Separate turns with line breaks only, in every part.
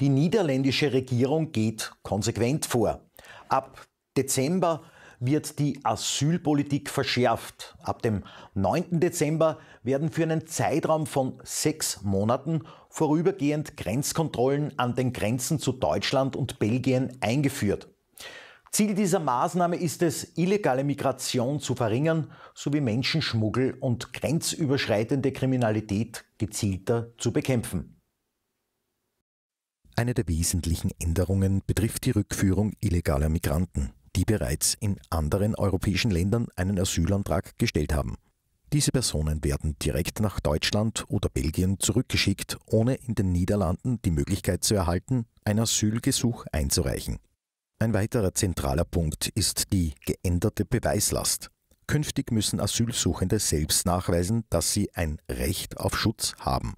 Die niederländische Regierung geht konsequent vor. Ab Dezember wird die Asylpolitik verschärft. Ab dem 9. Dezember werden für einen Zeitraum von sechs Monaten vorübergehend Grenzkontrollen an den Grenzen zu Deutschland und Belgien eingeführt. Ziel dieser Maßnahme ist es, illegale Migration zu verringern sowie Menschenschmuggel und grenzüberschreitende Kriminalität gezielter zu bekämpfen. Eine der wesentlichen Änderungen betrifft die Rückführung illegaler Migranten, die bereits in anderen europäischen Ländern einen Asylantrag gestellt haben. Diese Personen werden direkt nach Deutschland oder Belgien zurückgeschickt, ohne in den Niederlanden die Möglichkeit zu erhalten, ein Asylgesuch einzureichen. Ein weiterer zentraler Punkt ist die geänderte Beweislast. Künftig müssen Asylsuchende selbst nachweisen, dass sie ein Recht auf Schutz haben.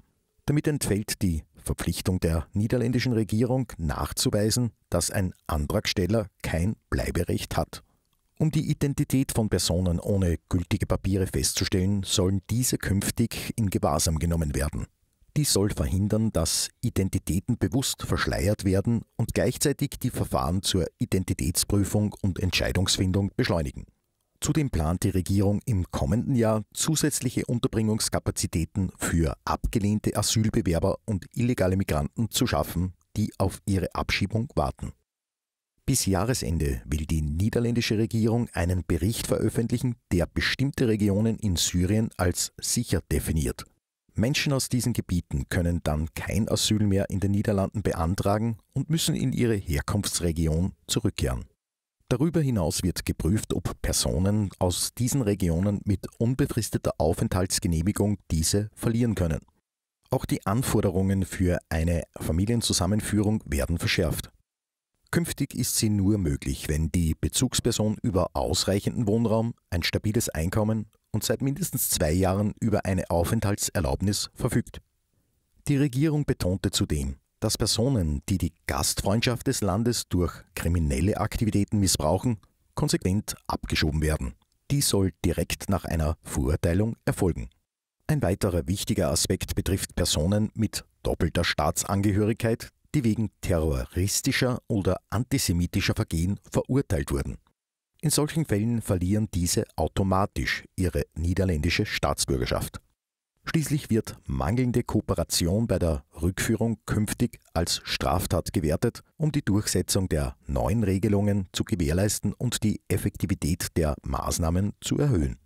Damit entfällt die Verpflichtung der niederländischen Regierung nachzuweisen, dass ein Antragsteller kein Bleiberecht hat. Um die Identität von Personen ohne gültige Papiere festzustellen, sollen diese künftig in Gewahrsam genommen werden. Dies soll verhindern, dass Identitäten bewusst verschleiert werden und gleichzeitig die Verfahren zur Identitätsprüfung und Entscheidungsfindung beschleunigen. Zudem plant die Regierung im kommenden Jahr zusätzliche Unterbringungskapazitäten für abgelehnte Asylbewerber und illegale Migranten zu schaffen, die auf ihre Abschiebung warten. Bis Jahresende will die niederländische Regierung einen Bericht veröffentlichen, der bestimmte Regionen in Syrien als sicher definiert. Menschen aus diesen Gebieten können dann kein Asyl mehr in den Niederlanden beantragen und müssen in ihre Herkunftsregion zurückkehren. Darüber hinaus wird geprüft, ob Personen aus diesen Regionen mit unbefristeter Aufenthaltsgenehmigung diese verlieren können. Auch die Anforderungen für eine Familienzusammenführung werden verschärft. Künftig ist sie nur möglich, wenn die Bezugsperson über ausreichenden Wohnraum, ein stabiles Einkommen und seit mindestens zwei Jahren über eine Aufenthaltserlaubnis verfügt. Die Regierung betonte zudem, dass Personen, die die Gastfreundschaft des Landes durch kriminelle Aktivitäten missbrauchen, konsequent abgeschoben werden. Dies soll direkt nach einer Verurteilung erfolgen. Ein weiterer wichtiger Aspekt betrifft Personen mit doppelter Staatsangehörigkeit, die wegen terroristischer oder antisemitischer Vergehen verurteilt wurden. In solchen Fällen verlieren diese automatisch ihre niederländische Staatsbürgerschaft. Schließlich wird mangelnde Kooperation bei der Rückführung künftig als Straftat gewertet, um die Durchsetzung der neuen Regelungen zu gewährleisten und die Effektivität der Maßnahmen zu erhöhen